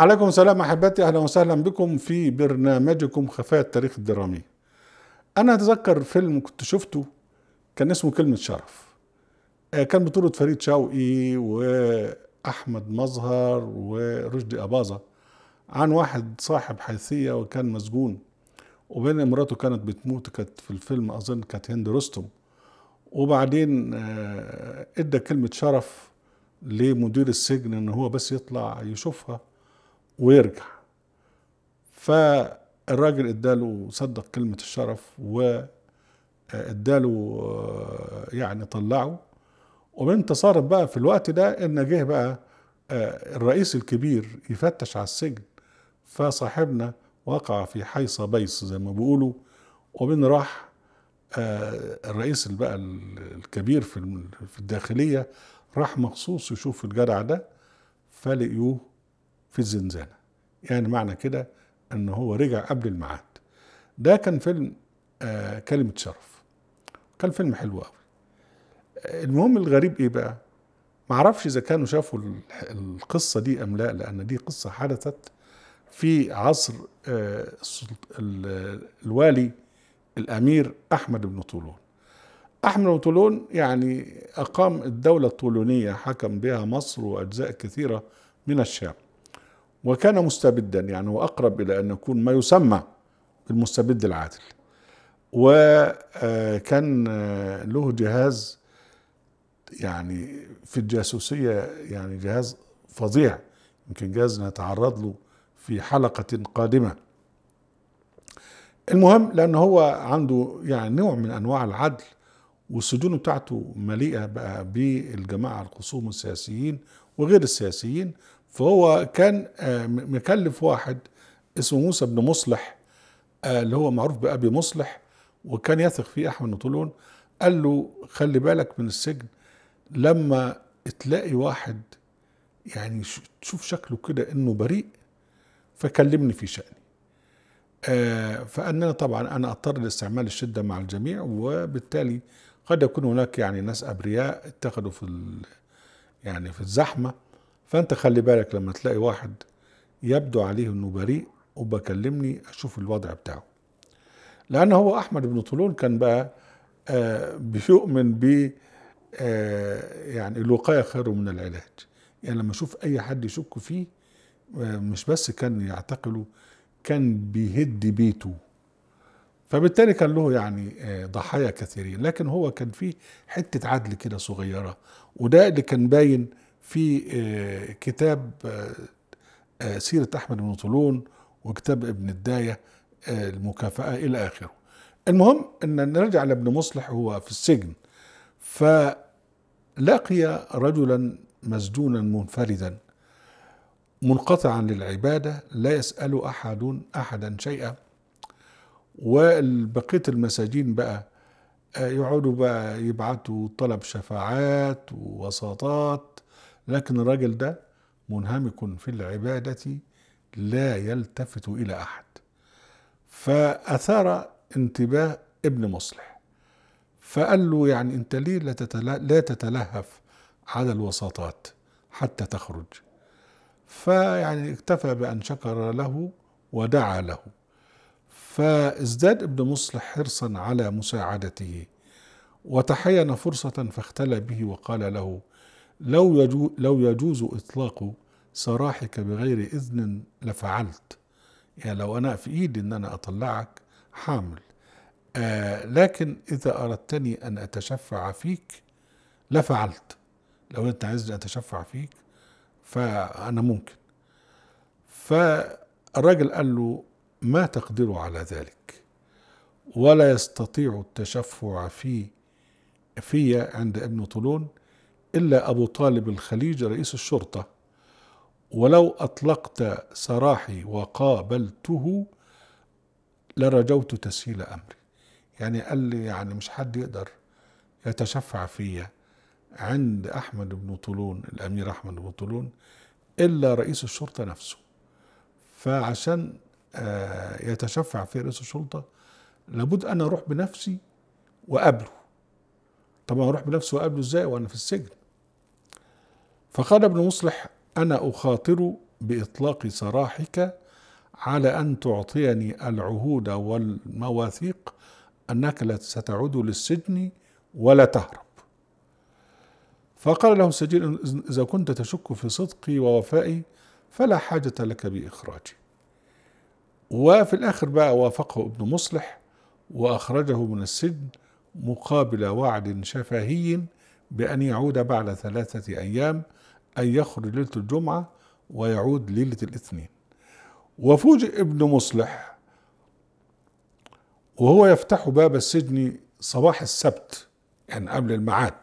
عليكم السلام احبتي اهلا وسهلا بكم في برنامجكم خفايا التاريخ الدرامي انا اتذكر فيلم كنت شفته كان اسمه كلمه شرف آه، كان بطولة فريد شوقي وأحمد مظهر ورشدي أباظة عن واحد صاحب حيثية وكان مسجون وبين مراته كانت بتموت كانت في الفيلم أظن كانت هند رستم وبعدين آه، ادى كلمة شرف لمدير السجن ان هو بس يطلع يشوفها ويرجع فالراجل اداله صدق كلمة الشرف و آه، اداله آه، يعني طلعه ومن تصارف بقى في الوقت ده ان جه بقى آه، الرئيس الكبير يفتش على السجن فصاحبنا وقع في حيصة بيص زي ما بيقولوا ومن راح الرئيس بقى الكبير في الداخلية راح مخصوص يشوف الجدع ده فلقيوه في الزنزانة يعني معنى كده ان هو رجع قبل الميعاد ده كان فيلم آه كلمة شرف كان فيلم حلو قوي آه، المهم الغريب ايه بقى معرفش اذا كانوا شافوا القصة دي ام لا لان دي قصة حدثت في عصر آه، الوالي الامير احمد بن طولون احمد بن طولون يعني اقام الدولة الطولونية حكم بها مصر واجزاء كثيرة من الشام وكان مستبدا يعني وأقرب إلى أن يكون ما يسمى بالمستبد العادل وكان آه، آه، له جهاز يعني في الجاسوسية يعني جهاز فظيع يمكن جهاز نتعرض له في حلقة قادمة المهم لأن هو عنده يعني نوع من أنواع العدل والسجون بتاعته مليئة بقى بالجماعة الخصوم السياسيين وغير السياسيين فهو كان آه، مكلف واحد اسمه موسى بن مصلح آه، اللي هو معروف بأبي مصلح وكان يثق فيه أحمد طولون قال له خلي بالك من السجن لما تلاقي واحد يعني تشوف شكله كده انه بريء فكلمني في شأني آه، فأننا طبعا أنا أضطر لاستعمال الشدة مع الجميع وبالتالي قد يكون هناك يعني ناس أبرياء اتخذوا في يعني في الزحمة فانت خلي بالك لما تلاقي واحد يبدو عليه انه بريء وبكلمني اشوف الوضع بتاعه لان هو احمد بن طولون كان بقى آه بيؤمن ب آه يعني الوقايه خير من العلاج يعني لما اشوف اي حد يشك فيه آه، مش بس كان يعتقله كان بيهد بيته فبالتالي كان له يعني آه، ضحايا كثيرين لكن هو كان فيه حته عدل كده صغيره وده اللي كان باين في آه، كتاب آه، آه، سيرة أحمد بن طولون وكتاب ابن الداية المكافأة إلى آخره المهم أن نرجع لابن مصلح هو في السجن فلقي رجلا مسجونا منفردا منقطعا للعبادة لا يسأل أحد أحدا شيئا وبقية المساجين بقى يقعدوا بقى يبعتوا طلب شفاعات ووساطات لكن الراجل ده منهمك في العبادة لا يلتفت إلى أحد فأثار انتباه ابن مصلح فقال له يعني أنت ليه لا, لا تتلهف على الوساطات حتى تخرج فيعني اكتفى بأن شكر له ودعا له فازداد ابن مصلح حرصا على مساعدته وتحين فرصة فاختلى به وقال له لو, يجوز, لو يجوز إطلاق سراحك بغير إذن لفعلت يعني لو أنا في إيدي إن أنا أطلعك حامل آه لكن إذا أردتني أن أتشفع فيك لفعلت لو أنت عايزني أتشفع فيك فأنا ممكن فالراجل قال له ما تقدر على ذلك ولا يستطيع التشفع في في عند ابن طولون إلا أبو طالب الخليج رئيس الشرطة ولو أطلقت سراحي وقابلته لرجوت تسهيل أمري يعني قال لي يعني مش حد يقدر يتشفع فيا عند أحمد بن طولون الأمير أحمد بن طولون إلا رئيس الشرطة نفسه فعشان آه، يتشفع في رئيس الشرطة لابد أن أروح بنفسي وقابله طبعا أروح بنفسي وقابله إزاي وأنا في السجن فقال ابن مصلح انا اخاطر باطلاق سراحك على ان تعطيني العهود والمواثيق انك لا ستعود للسجن ولا تهرب فقال له السجين اذا كنت تشك في صدقي ووفائي فلا حاجه لك باخراجي وفي الاخر بقى وافقه ابن مصلح واخرجه من السجن مقابل وعد شفهي بأن يعود بعد ثلاثة أيام أن يخرج ليلة الجمعة ويعود ليلة الاثنين وفوجئ ابن مصلح وهو يفتح باب السجن صباح السبت يعني قبل الميعاد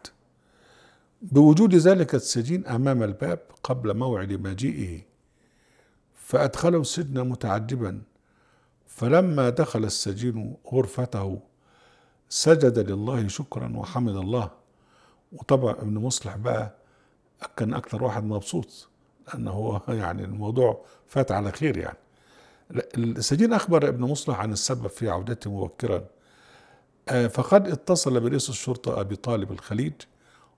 بوجود ذلك السجين أمام الباب قبل موعد مجيئه فأدخله السجن متعجبا فلما دخل السجين غرفته سجد لله شكرا وحمد الله وطبعا ابن مصلح بقى كان اكثر واحد مبسوط لان هو يعني الموضوع فات على خير يعني السجين اخبر ابن مصلح عن السبب في عودته مبكرا آه، فقد اتصل برئيس الشرطه ابي طالب الخليج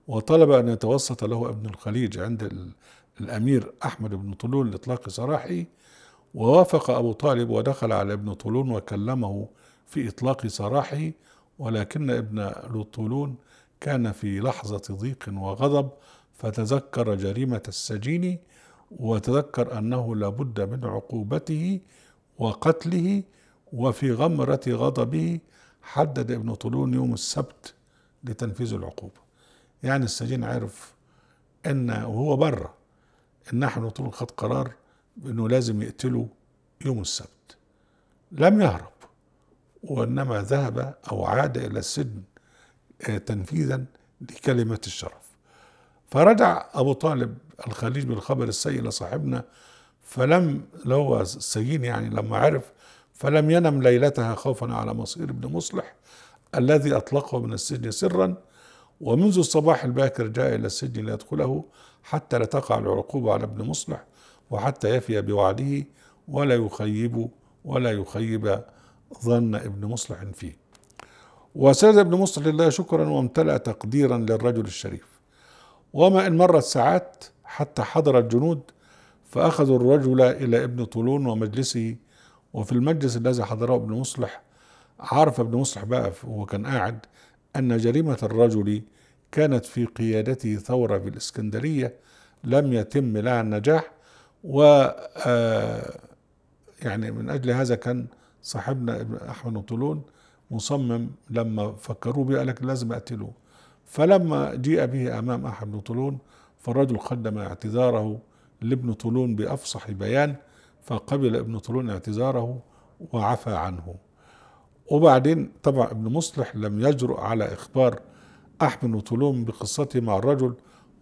وطلب ان يتوسط له ابن الخليج عند الامير احمد بن طولون لاطلاق سراحه ووافق ابو طالب ودخل على ابن طولون وكلمه في اطلاق سراحه ولكن ابن طولون كان في لحظة ضيق وغضب فتذكر جريمة السجين وتذكر أنه لابد من عقوبته وقتله وفي غمرة غضبه حدد ابن طولون يوم السبت لتنفيذ العقوبة يعني السجين عرف أن وهو بره أن نحن طولون خد قرار بأنه لازم يقتله يوم السبت لم يهرب وإنما ذهب أو عاد إلى السجن آه، تنفيذا لكلمة الشرف فرجع أبو طالب الخليج بالخبر السيء لصاحبنا فلم لو السجين يعني لما عرف فلم ينم ليلتها خوفا على مصير ابن مصلح الذي أطلقه من السجن سرا ومنذ الصباح الباكر جاء إلى السجن ليدخله حتى لا تقع العقوبة على ابن مصلح وحتى يفي بوعده ولا يخيب ولا يخيب ظن ابن مصلح فيه وساد ابن مصلح لله شكرا وامتلأ تقديرا للرجل الشريف وما إن مرت ساعات حتى حضر الجنود فأخذوا الرجل إلى ابن طولون ومجلسه وفي المجلس الذي حضره ابن مصلح عرف ابن مصلح بقى وهو كان قاعد أن جريمة الرجل كانت في قيادته ثورة في الإسكندرية لم يتم لها النجاح و آه، يعني من أجل هذا كان صاحبنا أحمد طولون مصمم لما فكروه بيه قال لك لازم اقتله فلما جيء به امام احد بن طولون فالرجل قدم اعتذاره لابن طولون بافصح بيان فقبل ابن طولون اعتذاره وعفى عنه وبعدين طبعا ابن مصلح لم يجرؤ على اخبار احمد بن طولون بقصته مع الرجل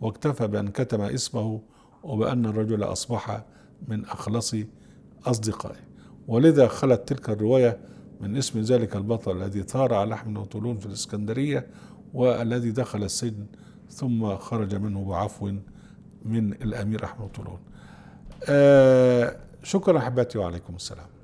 واكتفى بان كتم اسمه وبان الرجل اصبح من اخلص اصدقائه ولذا خلت تلك الروايه من اسم ذلك البطل الذي ثار على لحم وطولون في الإسكندرية والذي دخل السجن ثم خرج منه بعفو من الأمير أحمد طولون آه شكرا أحبتي وعليكم السلام